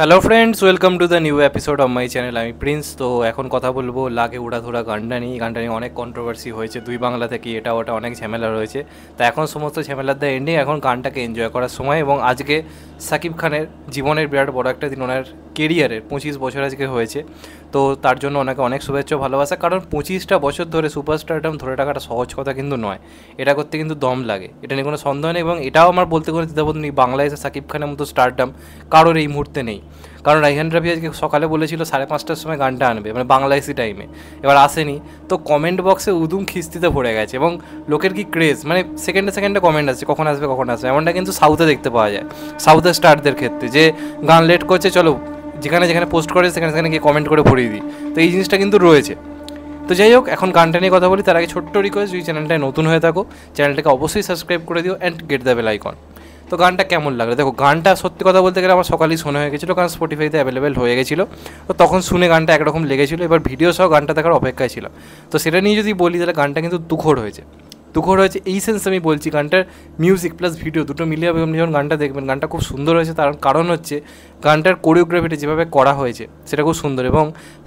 hello friends welcome to the new episode of my channel আমি Prince তো এখন কথা বলবো লাগে উড়াধুরা গানটা নিয়ে গানটা নিয়ে অনেক কন্ট্রোভার্সি হয়েছে দুই বাংলা থেকে এটা ওটা অনেক ঝামেলা রয়েছে তা এখন সমস্ত ঝামেলার দ্য এন্ডিং এখন গানটাকে এনজয় করার সময় এবং আজকে সাকিব খানের জীবনের বিরাট বড় একটা দিন ওনার কেরিয়ারের পঁচিশ বছর আজকে হয়েছে তো তার জন্য ওনাকে অনেক শুভেচ্ছা ভালোবাসা কারণ পঁচিশটা বছর ধরে সুপারস্টারডাম ধরে রাখাটা সহজ কথা কিন্তু নয় এটা করতে কিন্তু দম লাগে এটা নিয়ে কোনো সন্দেহ নেই এবং এটাও আমার বলতে কোনো দ্বিধাবোধ নেই বাংলাদেশে সাকিব খানের মতো স্টারডাম কারোর এই মুহূর্তে নেই কারণ রাইহান রাফি আজকে সকালে বলেছিল সাড়ে পাঁচটার সময় গানটা আনবে মানে বাংলাদেশি টাইমে এবার আসেনি তো কমেন্ট বক্সে উদুম খিস্তিতে ভরে গেছে এবং লোকের কি ক্রেজ মানে সেকেন্ডে সেকেন্ডে কমেন্ট আসছে কখন আসবে কখন আসবে এমনটা কিন্তু সাউথে দেখতে পাওয়া যায় সাউথের স্টারদের ক্ষেত্রে যে গান লেট করছে চলো যেখানে যেখানে পোস্ট করে সেখানে সেখানে গিয়ে কমেন্ট করে ভরিয়ে দিই তো এই জিনিসটা কিন্তু রয়েছে তো যাই হোক এখন গানটা নিয়ে কথা বলি তার আগে ছোট্ট রিকোয়েস্ট যদি চ্যানেলটায় নতুন হয়ে থাকো চ্যানেলটাকে অবশ্যই সাবস্ক্রাইব করে দিও and get the bell icon তো গানটা কেমন লাগলো দেখো গানটা সত্যি কথা বলতে গেলে আমার সকালেই শোনা হয়ে গেছিলো কারণ স্পটিফাইতে অ্যাভেলেবেল হয়ে গেছিলো তো তখন শুনে গানটা একরকম লেগেছিলো এবার ভিডিও সহ গানটা দেখার অপেক্ষায় ছিল তো সেটা নিয়ে যদি বলি তাহলে গানটা কিন্তু দুঃখর হয়েছে দুঃখর হয়েছে এই সেন্স আমি বলছি গানটার মিউজিক প্লাস ভিডিও দুটো মিলিয়ে আপনি যখন গানটা দেখবেন গানটা খুব সুন্দর হয়েছে তার কারণ হচ্ছে গানটার কোরিওগ্রাফিটা যেভাবে করা হয়েছে সেটা খুব সুন্দর এবং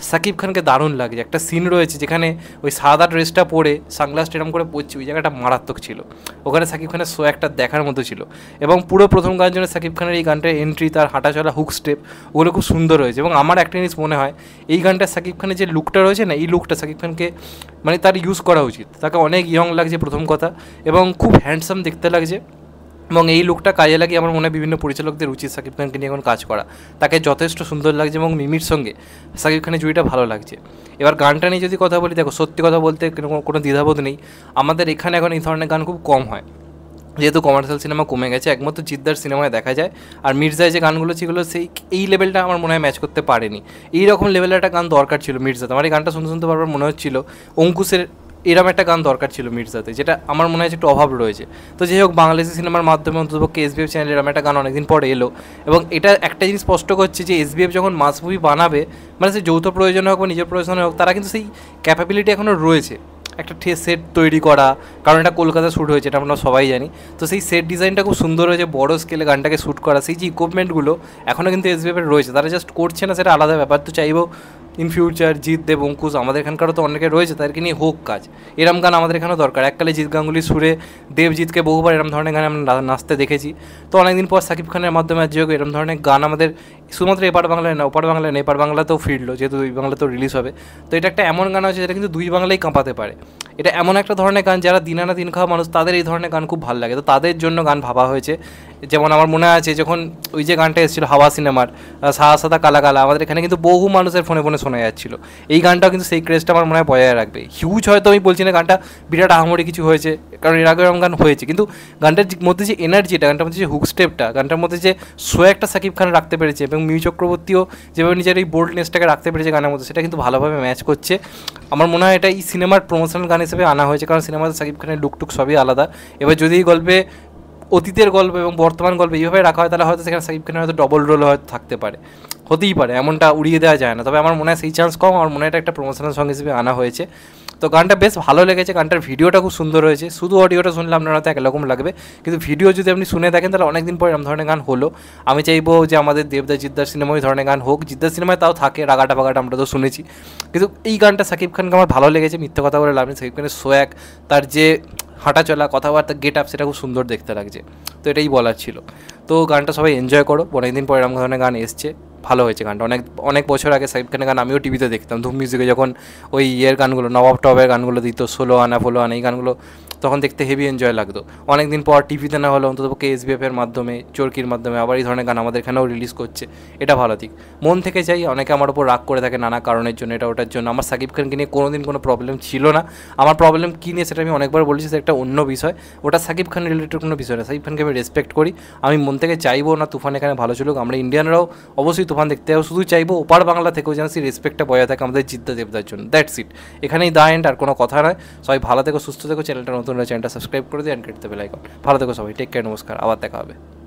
সাকিব খানকে দারুণ লাগছে একটা সিন রয়েছে যেখানে ওই সাদা ড্রেসটা পরে সানগ্লাস টেরাম করে পড়ছে ওই জায়গাটা মারাত্মক ছিল ওখানে সাকিব খানের শো একটা দেখার মতো ছিল এবং পুরো প্রথম গান জন্য সাকিব খানের এই গানটার এন্ট্রি তার হাঁটাচলা হুক স্টেপ ওগুলো খুব সুন্দর হয়েছে এবং আমার একটা জিনিস মনে হয় এই গানটা সাকিব খানের যে লুকটা রয়েছে না এই লুকটা সাকিব খানকে মানে তার ইউজ করা উচিত তাকে অনেক ইয়ং লাগছে প্রথম প্রথম কথা এবং খুব হ্যান্ডসাম দেখতে লাগছে এবং এই লুকটা কাজে লাগিয়ে আমার মনে হয় বিভিন্ন পরিচালকদের উচিত সাকিব খানকে নিয়ে এখন কাজ করা তাকে যথেষ্ট সুন্দর লাগছে এবং মিমির সঙ্গে সাকিব খানের জুড়িটা ভালো লাগছে এবার গানটা নিয়ে যদি কথা বলি দেখো সত্যি কথা বলতে কোনো দ্বিধাবোধ নেই আমাদের এখানে এখন এই ধরনের গান খুব কম হয় যেহেতু কমার্শিয়াল সিনেমা কমে গেছে একমাত্র জিদ্দার সিনেমায় দেখা যায় আর মির্জায় যে গানগুলো ছিল সেই এই লেভেলটা আমার মনে হয় ম্যাচ করতে পারেনি এই রকম লেভেলের একটা গান দরকার ছিল মির্জাতে আমার এই গানটা শুনতে শুনতে বারবার মনে হচ্ছিল অঙ্কুশের এরম একটা গান দরকার ছিল মির্জাতে যেটা আমার মনে হয় একটু অভাব রয়েছে তো যাই হোক বাংলাদেশি সিনেমার মাধ্যমে অন্ততপক্ষে বিএফ চ্যানেল এরম একটা গান অনেকদিন পরে এলো এবং এটা একটা জিনিস স্পষ্ট করছে যে এস বিএফ যখন মাস মুভি বানাবে মানে সে যৌথ প্রয়োজন হোক বা নিজের প্রয়োজনে হোক তারা কিন্তু সেই ক্যাপাবিলিটি এখনও রয়েছে একটা ঠে সেট তৈরি করা কারণ এটা কলকাতা শ্যুট হয়েছে এটা আমরা সবাই জানি তো সেই সেট ডিজাইনটা খুব সুন্দর হয়েছে বড় স্কেলে গানটাকে শ্যুট করা সেই যে ইকুইপমেন্টগুলো এখনও কিন্তু এস এসবিএফের রয়েছে তারা জাস্ট করছে না সেটা আলাদা ব্যাপার তো চাইবো ইন ফিউচার জিৎ দেব অঙ্কুশ আমাদের এখানকারও তো অনেকে রয়েছে তাদেরকে নিয়ে হোক কাজ এরম গান আমাদের এখানেও দরকার এককালে জিৎ গাঙ্গুলি সুরে দেবজিৎকে বহুবার এরম ধরনের গানে আমরা নাচতে দেখেছি তো অনেকদিন পর সাকিব খানের মাধ্যমে আজ যোগ এরম ধরনের গান আমাদের শুধুমাত্র এপার বাংলায় না ওপার বাংলায় না এপার বাংলাতেও ফিরলো যেহেতু দুই বাংলাতেও রিলিজ হবে তো এটা একটা এমন গান আছে যেটা কিন্তু দুই বাংলায় কাঁপাতে পারে এটা এমন একটা ধরনের গান যারা দিন আনা দিন খাওয়া মানুষ তাদের এই ধরনের গান খুব ভালো লাগে তো তাদের জন্য গান ভাবা হয়েছে যেমন আমার মনে আছে যখন ওই যে গানটা এসেছিল হাওয়া সিনেমার সাদা সাদা কালা কালা আমাদের এখানে কিন্তু বহু মানুষের ফোনে ফোনে শোনা যাচ্ছিল এই গানটাও কিন্তু সেই ক্রেজটা আমার মনে হয় বজায় রাখবে হিউজ হয়তো আমি বলছি না গানটা বিরাট আহামরি কিছু হয়েছে কারণ এর আগে এরকম গান হয়েছে কিন্তু গানটার মধ্যে যে এনার্জিটা গানটার মধ্যে যে হুক স্টেপটা গানটার মধ্যে যে সো একটা সাকিব খান রাখতে পেরেছে এবং মিউ চক্রবর্তীও যেভাবে নিজের এই বোল্ডনেসটাকে রাখতে পেরেছে গানের মধ্যে সেটা কিন্তু ভালোভাবে ম্যাচ করছে আমার মনে হয় এটা এই সিনেমার প্রমোশনাল গানের হিসেবে আনা হয়েছে কারণ সিনেমাতে সাকিব খানের লুকটুক সবই আলাদা এবার যদি গল্পে অতীতের গল্প এবং বর্তমান গল্প এইভাবে রাখা হয় তাহলে হয়তো সেখানে সাকিব খানের হয়তো ডবল রোল হয়তো থাকতে পারে হতেই পারে এমনটা উড়িয়ে দেওয়া যায় না তবে আমার মনে হয় সেই চান্স কম আমার মনে হয় এটা একটা প্রমোশনের সঙ্গে হিসেবে আনা হয়েছে তো গানটা বেশ ভালো লেগেছে গানটার ভিডিওটা খুব সুন্দর হয়েছে শুধু অডিওটা শুনলে আপনার হয়তো একরকম লাগবে কিন্তু ভিডিও যদি আপনি শুনে থাকেন তাহলে অনেকদিন পরে এরকম ধরনের গান হলো আমি চাইবো যে আমাদের দেবদা জিদ্দার সিনেমায় ধরনের গান হোক জিদ্দার সিনেমায় তাও থাকে রাগাটা বাগাটা আমরা তো শুনেছি কিন্তু এই গানটা সাকিব খানকে আমার ভালো লেগেছে মিথ্যে কথা বলে লাভ নেই সাকিব খানের সোয়াক তার যে হাঁটা চলা কথাবার্তা গেট আপ সেটা খুব সুন্দর দেখতে লাগছে তো এটাই বলার ছিল তো গানটা সবাই এনজয় করো অনেকদিন পরে এরকম ধরনের গান এসছে ভালো হয়েছে গানটা অনেক অনেক বছর আগে সাইফ খানের গান আমিও টিভিতে দেখতাম ধুম মিউজিকে যখন ওই ইয়ের গানগুলো নবাব টবের গানগুলো দিত ষোলো আনা ফোলো আনা এই গানগুলো তখন দেখতে হেভি এনজয় লাগতো অনেকদিন পর টিভিতে না হলে অন্ততপক্ষে এসবিএফের মাধ্যমে চরকির মাধ্যমে আবার এই ধরনের গান আমাদের এখানেও রিলিজ করছে এটা ভালো দিক মন থেকে চাই অনেকে আমার ওপর রাগ করে থাকে নানা কারণের জন্য এটা ওটার জন্য আমার সাকিব খানকে নিয়ে কোনোদিন কোনো প্রবলেম ছিল না আমার প্রবলেম কী নিয়ে সেটা আমি অনেকবার বলেছি সেটা একটা অন্য বিষয় ওটা সাকিব খান রিলেটেড কোনো বিষয় না সাকিব খানকে আমি রেসপেক্ট করি আমি মন থেকে চাইবো না তুফান এখানে ভালো চলুক আমরা ইন্ডিয়ানরাও অবশ্যই তুফান দেখতে যাবো শুধু চাইবো ওপার বাংলা থেকেও যেন সেই রেসপেক্টটা বজায় থাকে আমাদের জিদ্দা দেবদার জন্য দ্যাটস ইট এখানেই দা এন্ড আর কোনো কথা নয় সবাই ভালো থেকো সুস্থ থেকো চ্যানেলটা নতুনরা চ্যানেলটা সাবস্ক্রাইব করে দিই অ্যান্ড কেটে দেবে লাইকন ভালো থেকো সবাই টেক কেয়ার নমস্কার আবার দেখা হবে